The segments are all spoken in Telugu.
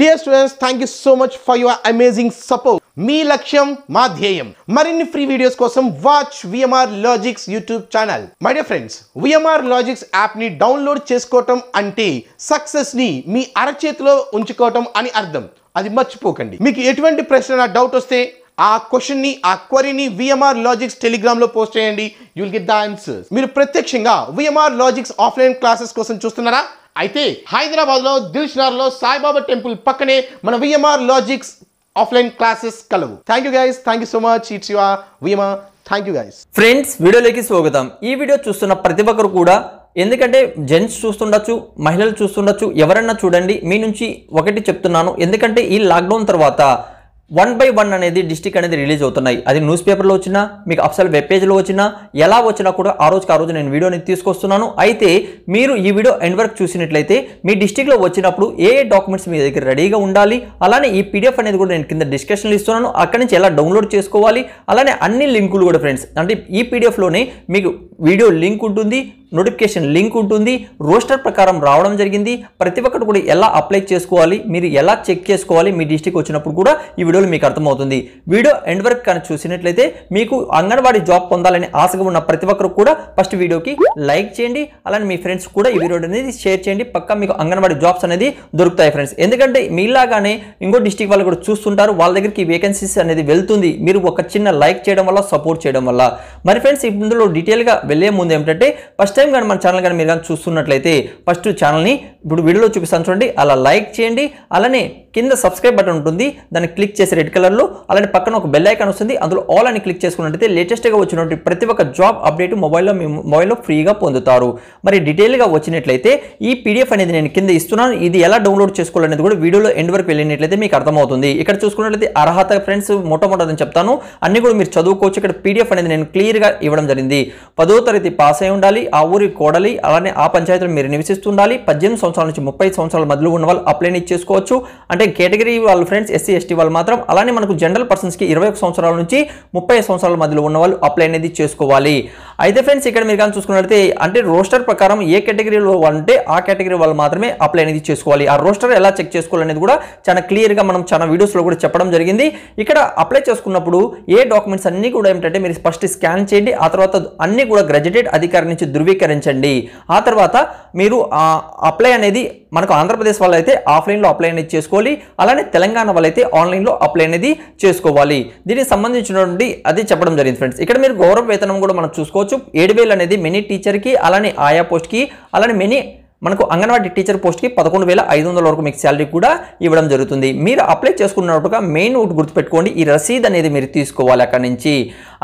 dear students thank you so much for your amazing support మీ లక్ష్యం మా ధ్యేయం మరిన్ని ఫ్రీ వీడియోస్ కోసం watch VMR logics YouTube channel my dear friends VMR logics యాప్ని డౌన్లోడ్ చేసుకోవటం అంటే సక్సెస్ని మీ అరచేతిలో ఉంచుకోవటం అని అర్థం అది మర్చిపోకండి మీకు ఎటువంటి ప్రశ్న డౌట్ వస్తే ఆ క్వశ్చన్ని ఆ క్వరీని విఎంఆర్ లాజిక్స్ టెలిగ్రామ్లో పోస్ట్ చేయండి యుల్ గెట్ ద ఆన్సర్స్ మీరు ప్రత్యక్షంగా విఎంఆర్ లాజిక్స్ ఆఫ్లైన్ క్లాసెస్ కోసం చూస్తున్నారా అయితే హైదరాబాద్లో లో సాయిబాబా టెంపుల్ పక్కనే మన విఎంఆర్ లాజిక్స్ ఆఫ్లైన్ క్లాసెస్ కలవు thank you guys thank you so much it's your VMR thank you guys friends వీడియోలోకి స్వాగతం ఈ వీడియో చూస్తున్న ప్రతి ఒక్కరు కూడా ఎందుకంటే జెంట్స్ చూస్తుండొచ్చు మహిళలు చూస్తుండొచ్చు ఎవరన్నా చూడండి మీ నుంచి ఒకటి చెప్తున్నాను ఎందుకంటే ఈ లాక్డౌన్ తర్వాత వన్ బై వన్ అనేది డిస్టిక్ అనేది రిలీజ్ అవుతున్నాయి అది న్యూస్ పేపర్లో వచ్చినా మీకు అప్సల్ వెబ్ పేజ్లో వచ్చినా ఎలా వచ్చినా కూడా ఆ రోజుకి ఆ రోజు నేను వీడియోని తీసుకొస్తున్నాను అయితే మీరు ఈ వీడియో ఎండ్ వరకు చూసినట్లయితే మీ డిస్టిక్లో వచ్చినప్పుడు ఏ ఏ డాక్యుమెంట్స్ మీ దగ్గర రెడీగా ఉండాలి అలానే ఈ పీడిఎఫ్ అనేది కూడా నేను కింద డిస్కషన్లు ఇస్తున్నాను అక్కడి నుంచి ఎలా డౌన్లోడ్ చేసుకోవాలి అలానే అన్ని లింకులు కూడా ఫ్రెండ్స్ అంటే ఈ పీడిఎఫ్లోనే మీకు వీడియో లింక్ ఉంటుంది నోటిఫికేషన్ లింక్ ఉంటుంది రోస్టర్ ప్రకారం రావడం జరిగింది ప్రతి ఒక్కటి కూడా ఎలా అప్లై చేసుకోవాలి మీరు ఎలా చెక్ చేసుకోవాలి మీ డిస్టిక్ వచ్చినప్పుడు కూడా ఈ వీడియోలో మీకు అర్థమవుతుంది వీడియో ఎండ్ వరకు కానీ చూసినట్లయితే మీకు అంగన్వాడీ జాబ్ పొందాలని ఆశగా ఉన్న ప్రతి ఒక్కరు కూడా ఫస్ట్ వీడియోకి లైక్ చేయండి అలానే మీ ఫ్రెండ్స్ కూడా ఈ వీడియో అనేది షేర్ చేయండి పక్క మీకు అంగన్వాడీ జాబ్స్ అనేది దొరుకుతాయి ఫ్రెండ్స్ ఎందుకంటే మీలాగానే ఇంకో డిస్టిక్ వాళ్ళు కూడా చూస్తుంటారు వాళ్ళ దగ్గరికి వేకెన్సీస్ అనేది వెళ్తుంది మీరు ఒక చిన్న లైక్ చేయడం వల్ల సపోర్ట్ చేయడం వల్ల మరి ఫ్రెండ్స్ ఇందులో డీటెయిల్గా వెళ్ళే ముందు ఏంటంటే ఫస్ట్ టైం కానీ మన ఛానల్ కానీ మీరు కానీ చూస్తున్నట్లయితే ఫస్ట్ ఛానల్ని ఇప్పుడు వీడియోలో చూపిస్తాను చూడండి అలా లైక్ చేయండి అలానే కింద సబ్స్క్రైబ్ బటన్ ఉంటుంది దాన్ని క్లిక్ చేసి రెడ్ కలర్లో అలానే పక్కన ఒక బెల్ ఐకాన్ వస్తుంది అందులో ఆల్ అని క్లిక్ చేసుకున్నట్లయితే లేటెస్ట్గా వచ్చినటువంటి ప్రతి ఒక్క జాబ్ అప్డేట్ మొబైల్లో మీ మొబైల్లో ఫ్రీగా పొందుతారు మరి డీటెయిల్గా వచ్చినట్లయితే ఈ పీడిఎఫ్ అనేది నేను కింద ఇస్తున్నాను ఇది ఎలా డౌన్లోడ్ చేసుకోవాలనేది కూడా వీడియోలో ఎండ్ వరకు వెళ్ళినట్లయితే మీకు అర్థమవుతుంది ఇక్కడ చూసుకున్నట్లయితే అర్హత ఫ్రెండ్స్ అని చెప్తాను అన్ని కూడా మీరు చదువుకోవచ్చు ఇక్కడ పీడిఎఫ్ అనేది నేను క్లియర్గా ఇవ్వడం జరిగింది పదో తరగతి పాస్ అయి ఉండాలి ఆ ఊరి కోడలి అలానే ఆ పంచాయతీలో మీరు నివసిస్తుండాలి పద్దెనిమిది సంవత్సరాల నుంచి ముప్పై సంవత్సరాల మధ్యలో ఉన్న వాళ్ళు అప్లైని చేసుకోవచ్చు అంటే కేటగిరీ వాళ్ళ ఫ్రెండ్స్ ఎస్సీ ఎస్టీ వాళ్ళు మాత్రం అలానే మనకు జనరల్ పర్సన్స్కి ఇరవై సంవత్సరాల నుంచి ముప్పై సంవత్సరాల మధ్యలో ఉన్న వాళ్ళు అప్లై అనేది చేసుకోవాలి అయితే ఫ్రెండ్స్ ఇక్కడ మీరు కానీ చూసుకున్నట్లయితే అంటే రోస్టర్ ప్రకారం ఏ కేటగిరీలో అంటే ఆ కేటగిరీ వాళ్ళు మాత్రమే అప్లై అనేది చేసుకోవాలి ఆ రోస్టర్ ఎలా చెక్ చేసుకోవాలనేది కూడా చాలా క్లియర్గా మనం చాలా వీడియోస్లో కూడా చెప్పడం జరిగింది ఇక్కడ అప్లై చేసుకున్నప్పుడు ఏ డాక్యుమెంట్స్ అన్నీ కూడా ఏమిటంటే మీరు ఫస్ట్ స్కాన్ చేయండి ఆ తర్వాత అన్నీ కూడా గ్రాడ్యుయేట్ అధికారి నుంచి ధృవీకరించండి ఆ తర్వాత మీరు అప్లై అనేది మనకు ఆంధ్రప్రదేశ్ వాళ్ళు అయితే ఆఫ్లైన్లో అప్లై అనేది చేసుకోవాలి అలానే తెలంగాణ వాళ్ళు అయితే ఆన్లైన్లో అప్లై అనేది చేసుకోవాలి దీనికి సంబంధించినటువంటి అది చెప్పడం జరిగింది ఫ్రెండ్స్ ఇక్కడ మీరు గౌరవ వేతనం కూడా మనం చూసుకోవచ్చు ఏడు అనేది మినీ టీచర్కి అలానే ఆయా పోస్ట్కి అలానే మినీ మనకు అంగన్వాడీ టీచర్ పోస్ట్కి పదకొండు వేల ఐదు వందల వరకు మీకు శాలరీ కూడా ఇవ్వడం జరుగుతుంది మీరు అప్లై చేసుకున్నట్టుగా మెయిన్ ఒకటి గుర్తుపెట్టుకోండి ఈ రసీద్ అనేది మీరు తీసుకోవాలి అక్కడి నుంచి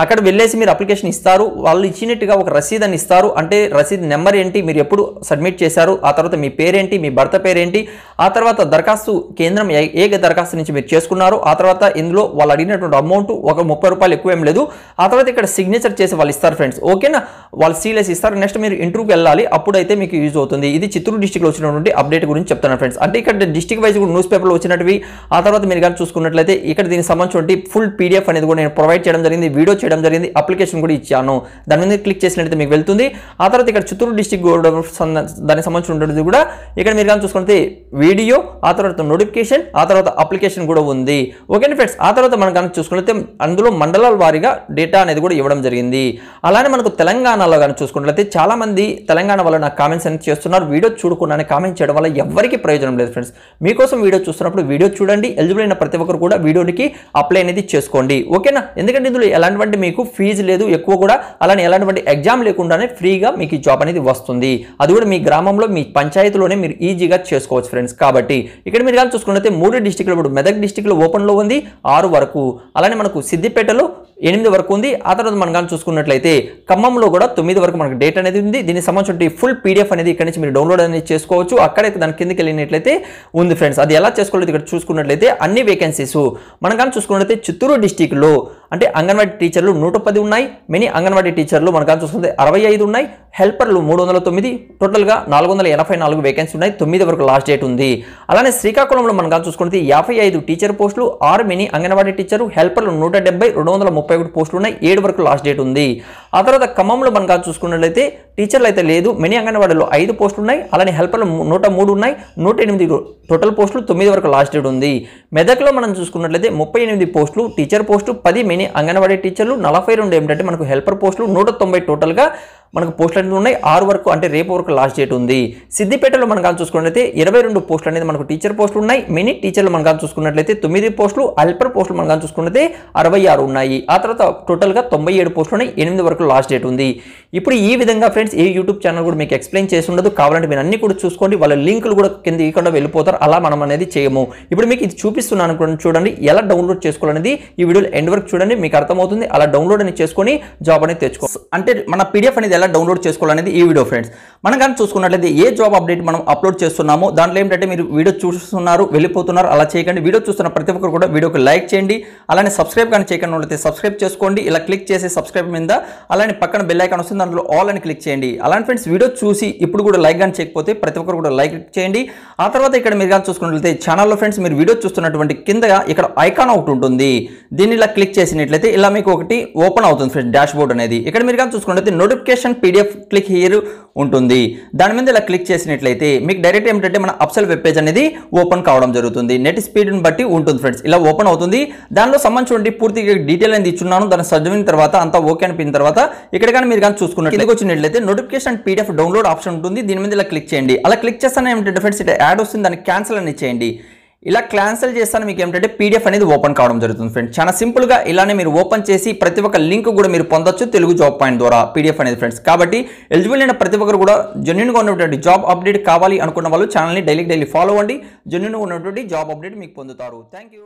అక్కడ వెళ్ళేసి మీరు అప్లికేషన్ ఇస్తారు వాళ్ళు ఇచ్చినట్టుగా ఒక రసీద్ అని ఇస్తారు అంటే రసీద్ నెంబర్ ఏంటి మీరు ఎప్పుడు సబ్మిట్ చేశారు ఆ తర్వాత మీ పేరేంటి మీ భర్త పేరేంటి ఆ తర్వాత దరఖాస్తు కేంద్రం ఏ దరఖాస్తు నుంచి మీరు చేసుకున్నారు ఆ తర్వాత ఇందులో వాళ్ళు అడిగినటువంటి అమౌంట్ ఒక ముప్పై రూపాయలు ఎక్కువ ఏం లేదు ఆ తర్వాత ఇక్కడ సిగ్నేచర్ చేసి వాళ్ళు ఇస్తారు ఫ్రెండ్స్ ఓకేనా వాళ్ళు సీలేస్ ఇస్తారు నెక్స్ట్ మీరు ఇంటర్వ్యూకి వెళ్ళాలి అప్పుడైతే మీకు యూజ్ అవుతుంది ఇది చిత్తూరు డిస్టిక్లో వచ్చినటువంటి అప్డేట్ గురించి చెప్తాను ఫ్రెండ్స్ అంటే ఇక్కడ డిస్టిక్ వైజ్ కూడా న్యూస్ పేపర్లో వచ్చినవి ఆ తర్వాత మీరు కానీ చూసుకున్నట్లయితే ఇక్కడ దీనికి సంబంధించి ఫుల్ పీడిఎఫ్ అనేది కూడా నేను ప్రొవైడ్ చేయడం జరిగింది వీడియో చేయడం జరిగింది అప్లికేషన్ కూడా ఇచ్చాను దాని మీద క్లిక్ చేసినట్లయితే మీకు వెళ్తుంది ఆ తర్వాత ఇక్కడ చిత్తూరు డిస్టిక్ గోడ దానికి సంబంధించిన కూడా ఇక్కడ మీరు కానీ చూసుకుంటే వీడియో ఆ తర్వాత నోటిఫికేషన్ ఆ తర్వాత అప్లికేషన్ కూడా ఉంది ఓకేనా ఫ్రెండ్స్ ఆ తర్వాత మనం కానీ చూసుకుంటే అందులో మండలాల వారీగా డేటా అనేది కూడా ఇవ్వడం జరిగింది అలానే మనకు తెలంగాణలో కానీ చూసుకున్నట్లయితే మంది తెలంగాణ వల్ల నాకు కామెంట్స్ అనేది చేస్తున్నారు వీడియో చూడకుండానే కామెంట్ చేయడం వల్ల ఎవరికి ప్రయోజనం లేదు ఫ్రెండ్స్ మీకోసం వీడియో చూస్తున్నప్పుడు వీడియో చూడండి ఎలిజిబుల్ అయిన ప్రతి ఒక్కరు కూడా వీడియోకి అప్లై అనేది చేసుకోండి ఓకేనా ఎందుకంటే ఇందులో ఎలాంటి ఎలాంటి మీకు ఫీజు లేదు ఎక్కువ కూడా అలానే ఎలాంటి ఎగ్జామ్ లేకుండానే ఫ్రీగా మీకు ఈ జాబ్ అనేది వస్తుంది అది కూడా మీ గ్రామంలో మీ పంచాయతీలోనే మీరు ఈజీగా చేసుకోవచ్చు ఫ్రెండ్స్ కాబట్టి ఇక్కడ మీరు కానీ చూసుకున్నట్లయితే మూడు డిస్టిక్లు ఇప్పుడు మెదక్ డిస్టిక్లో ఓపెన్లో ఉంది ఆరు వరకు అలానే మనకు సిద్దిపేటలో ఎనిమిది వరకు ఉంది ఆ తర్వాత మనం కానీ చూసుకున్నట్లయితే ఖమ్మంలో కూడా తొమ్మిది వరకు మనకు డేట్ అనేది ఉంది దీనికి సంబంధించి ఫుల్ పీడిఎఫ్ అనేది ఇక్కడ నుంచి మీరు డౌన్లోడ్ అనేది చేసుకోవచ్చు అక్కడైతే దాని కిందకి వెళ్ళినట్లయితే ఉంది ఫ్రెండ్స్ అది ఎలా చేసుకోలేదు ఇక్కడ చూసుకున్నట్లయితే అన్ని వేకెన్సీస్ మనం కానీ చూసుకున్నట్లయితే చిత్తూరు డిస్టిక్లో అంటే అంగన్వాడీ టీచర్లు నూట పది ఉన్నాయి మినీ అంగన్వాడీ టీచర్లు మనకు చూసుకుంటే అరవై ఐదు ఉన్నాయి హెల్పర్లు మూడు వందల తొమ్మిది టోటల్గా నాలుగు వందల ఎనభై నాలుగు వేకెన్సీ ఉన్నాయి తొమ్మిది వరకు లాస్ట్ డేట్ ఉంది అలానే శ్రీకాకుళంలో మనం చూసుకుంటే యాభై ఐదు టీచర్ పోస్టులు ఆరు మినీ అంగన్వాడీ టీచర్లు హెల్పర్లు నూట డెబ్బై రెండు వందల ముప్పై ఒకటి పోస్టులు ఉన్నాయి ఏడు వరకు లాస్ట్ డేట్ ఉంది ఆ తర్వాత ఖమ్మంలో మనం చూసుకున్నట్లయితే టీచర్లు అయితే లేదు మినీ అంగన్వాడీలో ఐదు పోస్టులు ఉన్నాయి అలానే హెల్పర్లు నూట మూడు ఉన్నాయి నూట ఎనిమిది టోటల్ పోస్టులు తొమ్మిది వరకు లాస్ట్ డేట్ ఉంది మెదక్లో మనం చూసుకున్నట్లయితే ముప్పై ఎనిమిది పోస్టులు టీచర్ పోస్టు పది మినీ ఎన్ని అంగన్వాడీ టీచర్లు నలభై రెండు ఏమిటంటే మనకు హెల్పర్ పోస్టులు నూట తొంభై టోటల్గా మనకు పోస్టులు అనేది ఉన్నాయి ఆరు వరకు అంటే రేపు వరకు లాస్ట్ డేట్ ఉంది సిద్దిపేటలో మనం కానీ చూసుకున్నట్లయితే ఇరవై రెండు పోస్టులు అనేది మనకు టీచర్ పోస్టులు ఉన్నాయి మినీ టీచర్లు మనం కానీ చూసుకున్నట్లయితే తొమ్మిది పోస్టులు హెల్పర్ పోస్టులు మనం కానీ చూసుకున్నట్లయితే అరవై ఆరు ఉన్నాయి ఆ తర్వాత టోటల్గా తొంభై ఏడు పోస్టులు ఉన్నాయి ఎనిమిది వరకు లాస్ట్ డేట్ ఉంది ఇప్పుడు ఈ విధంగా ఫ్రెండ్స్ ఏ యూట్యూబ్ ఛానల్ కూడా మీకు ఎక్స్ప్లెయిన్ చేసి ఉండదు కావాలంటే మీరు అన్ని కూడా చూసుకోండి వాళ్ళ లింకులు కూడా కింద ఇవ్వకుండా వెళ్ళిపోతారు అలా మనం అనేది చేయము ఇప్పుడు మీకు ఇది చూపిస్తున్నాను చూడండి ఎలా డౌన్లోడ్ చేసుకోవాలనేది ఈ వీడియోలో ఎండ్ వరకు చూడండి చేసుకోండి మీకు అర్థమవుతుంది అలా డౌన్లోడ్ అని చేసుకొని జాబ్ అనేది తెచ్చుకో అంటే మన పీడిఎఫ్ అనేది ఎలా డౌన్లోడ్ చేసుకోవాలనేది ఈ వీడియో ఫ్రెండ్స్ మనం కానీ చూసుకున్నట్లయితే ఏ జాబ్ అప్డేట్ మనం అప్లోడ్ చేస్తున్నామో దాంట్లో ఏంటంటే మీరు వీడియో చూస్తున్నారు వెళ్ళిపోతున్నారు అలా చేయకండి వీడియో చూస్తున్న ప్రతి ఒక్కరు కూడా వీడియోకి లైక్ చేయండి అలానే సబ్స్క్రైబ్ కానీ చేయకుండా అయితే సబ్స్క్రైబ్ చేసుకోండి ఇలా క్లిక్ చేసి సబ్స్క్రైబ్ మీద అలానే పక్కన బెల్ ఐకాన్ వస్తుంది దాంట్లో ఆల్ అని క్లిక్ చేయండి అలానే ఫ్రెండ్స్ వీడియో చూసి ఇప్పుడు కూడా లైక్ కానీ చేయకపోతే ప్రతి ఒక్కరు కూడా లైక్ చేయండి ఆ తర్వాత ఇక్కడ మీరు కానీ చూసుకున్నట్లయితే ఛానల్లో ఫ్రెండ్స్ మీరు వీడియో చూస్తున్నటువంటి కింద ఇక్కడ ఐకాన్ ఒకటి ఉంటుంది దీన్ని ఇలా క్లిక్ చేసి చేసినట్లయితే ఇలా మీకు ఒకటి ఓపెన్ అవుతుంది ఫ్రెండ్స్ డాష్ బోర్డ్ అనేది ఇక్కడ మీరు కానీ చూసుకున్నట్లయితే నోటిఫికేషన్ పీడిఎఫ్ క్లిక్ హియర్ ఉంటుంది దాని మీద ఇలా క్లిక్ చేసినట్లయితే మీకు డైరెక్ట్ ఏమిటంటే మన అప్సల్ వెబ్ పేజ్ అనేది ఓపెన్ కావడం జరుగుతుంది నెట్ స్పీడ్ని బట్టి ఉంటుంది ఫ్రెండ్స్ ఇలా ఓపెన్ అవుతుంది దానిలో సంబంధించి పూర్తిగా డీటెయిల్ అనేది ఇచ్చున్నాను దాన్ని చదివిన తర్వాత అంతా ఓకే అనిపిన తర్వాత ఇక్కడ కానీ మీరు కానీ చూసుకున్నట్టు కిందకి వచ్చినట్లయితే నోటిఫికేషన్ పీడిఎఫ్ డౌన్లోడ్ ఆప్షన్ ఉంటుంది దీని మీద ఇలా క్లిక్ చేయండి అలా క్లిక్ చేస్తానే ఏమిటంటే ఫ్రెండ్స్ ఇక్కడ యాడ్ వస్తుంది దాన్ని క్యాన్సిల్ అని చేయండి ఇలా క్లాన్సల్ చేస్తాను మీకు ఏంటంటే పీడిఎఫ్ అనేది ఓపెన్ కావడం జరుగుతుంది ఫ్రెండ్స్ చాలా సింపుల్గా ఇలానే మీరు ఓపెన్ చేసి ప్రతి ఒక్క లింక్ కూడా మీరు పొందొచ్చు తెలుగు జాబ్ పాయింట్ ద్వారా పీడిఎఫ్ అనేది ఫ్రెండ్స్ కాబట్టి ఎలిజిబుల్ అయిన ప్రతి ఒక్కరు కూడా జెన్యున్గా ఉన్నటువంటి జాబ్ అప్డేట్ కావాలి అనుకున్న వాళ్ళు ఛానల్ని డైలీ డైలీ ఫాలో అవ్వండి జెన్యున్గా ఉన్నటువంటి జాబ్ అప్డేట్ మీకు పొందుతారు థ్యాంక్